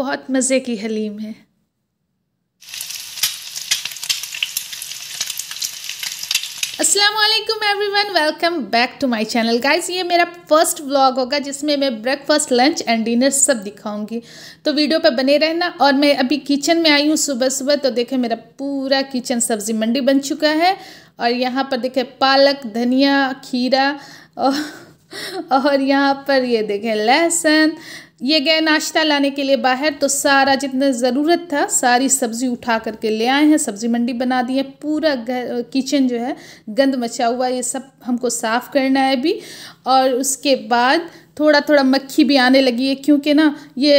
बहुत मज़े की हलीम है असलम everyone welcome back to my channel guys ये मेरा फर्स्ट व्लॉग होगा जिसमें मैं ब्रेकफास्ट लंच एंड डिनर सब दिखाऊंगी तो वीडियो पर बने रहना और मैं अभी किचन में आई हूँ सुबह सुबह तो देखें मेरा पूरा किचन सब्ज़ी मंडी बन चुका है और यहाँ पर देखें पालक धनिया खीरा और, और यहाँ पर ये देखें लहसुन ये गए नाश्ता लाने के लिए बाहर तो सारा जितना ज़रूरत था सारी सब्ज़ी उठा करके ले आए हैं सब्ज़ी मंडी बना दी है पूरा घर किचन जो है गंद मचा हुआ ये सब हमको साफ़ करना है अभी और उसके बाद थोड़ा थोड़ा मक्खी भी आने लगी है क्योंकि ना ये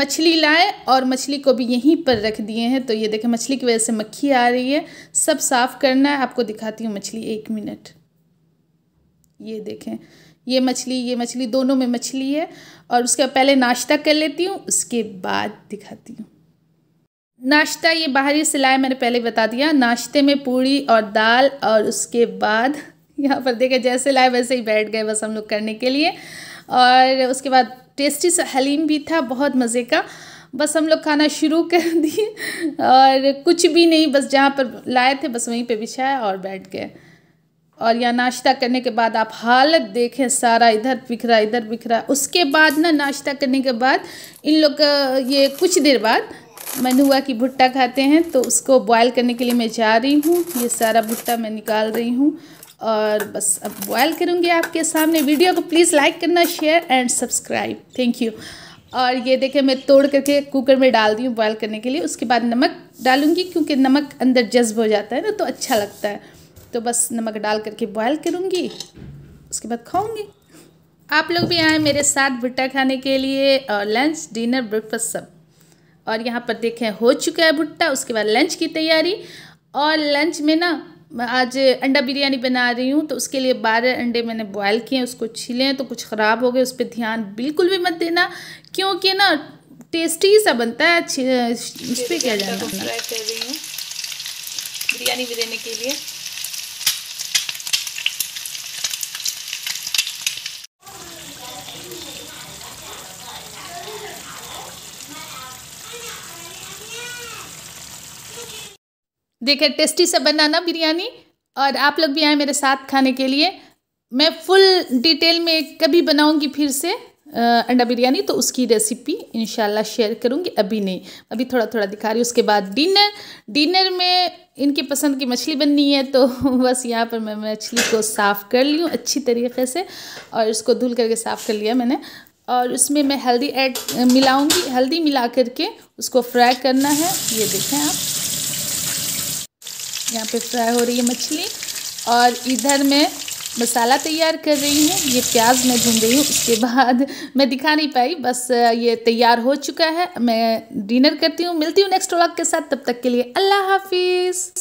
मछली लाए और मछली को भी यहीं पर रख दिए हैं तो ये देखें मछली की वजह से मक्खी आ रही है सब साफ़ करना है आपको दिखाती हूँ मछली एक मिनट ये देखें ये मछली ये मछली दोनों में मछली है और उसके पहले नाश्ता कर लेती हूँ उसके बाद दिखाती हूँ नाश्ता ये बाहरी सिलाई मैंने पहले बता दिया नाश्ते में पूड़ी और दाल और उसके बाद यहाँ पर देखे जैसे लाए वैसे ही बैठ गए बस हम लोग करने के लिए और उसके बाद टेस्टी सा हलीम भी था बहुत मज़े का बस हम लोग खाना शुरू कर दिए और कुछ भी नहीं बस जहाँ पर लाए थे बस वहीं पे बिछाया और बैठ गए और या नाश्ता करने के बाद आप हालत देखें सारा इधर बिखरा इधर बिखरा उसके बाद ना नाश्ता करने के बाद इन लोग का ये कुछ देर बाद मैंने हुआ कि भुट्टा खाते हैं तो उसको बॉयल करने के लिए मैं जा रही हूँ ये सारा भुट्टा मैं निकाल रही हूँ और बस अब बॉयल करूँगी आपके सामने वीडियो को प्लीज़ लाइक करना share and subscribe thank you और ये देखें मैं तोड़ करके कुकर में डाल दी हूँ बॉयल करने के लिए उसके बाद नमक डालूँगी क्योंकि नमक अंदर जज्ब हो जाता है ना तो अच्छा लगता है तो बस नमक डाल करके बॉयल करूँगी उसके बाद खाऊँगी आप लोग भी आए मेरे साथ भुट्टा खाने के लिए और लंच डिनर ब्रेकफास्ट सब और यहाँ पर देखें हो चुका है भुट्टा उसके बाद लंच की तैयारी और लंच में ना आज अंडा बिरयानी बना रही हूँ तो उसके लिए बारह अंडे मैंने बॉयल किए हैं उसको छिले हैं तो कुछ ख़राब हो गए उस पर ध्यान बिल्कुल भी मत देना क्योंकि ना टेस्टी सा बनता है अच्छी उस पर क्या जाना बिरयानी बिरयानी के लिए देखे टेस्टी से बनाना बिरयानी और आप लोग भी आए मेरे साथ खाने के लिए मैं फुल डिटेल में कभी बनाऊंगी फिर से अंडा बिरयानी तो उसकी रेसिपी इन शेयर करूंगी अभी नहीं अभी थोड़ा थोड़ा दिखा रही हूँ उसके बाद डिनर डिनर में इनकी पसंद की मछली बननी है तो बस यहाँ पर मैं मछली को साफ़ कर ली हूँ अच्छी तरीके से और इसको धुल करके साफ़ कर लिया मैंने और उसमें मैं हल्दी ऐड मिलाऊँगी हल्दी मिला करके उसको फ्राई करना है ये देखें आप यहाँ पे फ्राई हो रही है मछली और इधर मैं मसाला तैयार कर रही हूँ ये प्याज मैं भून रही हूँ उसके बाद मैं दिखा नहीं पाई बस ये तैयार हो चुका है मैं डिनर करती हूँ मिलती हूँ नेक्स्ट व्लॉग के साथ तब तक के लिए अल्लाह हाफिज़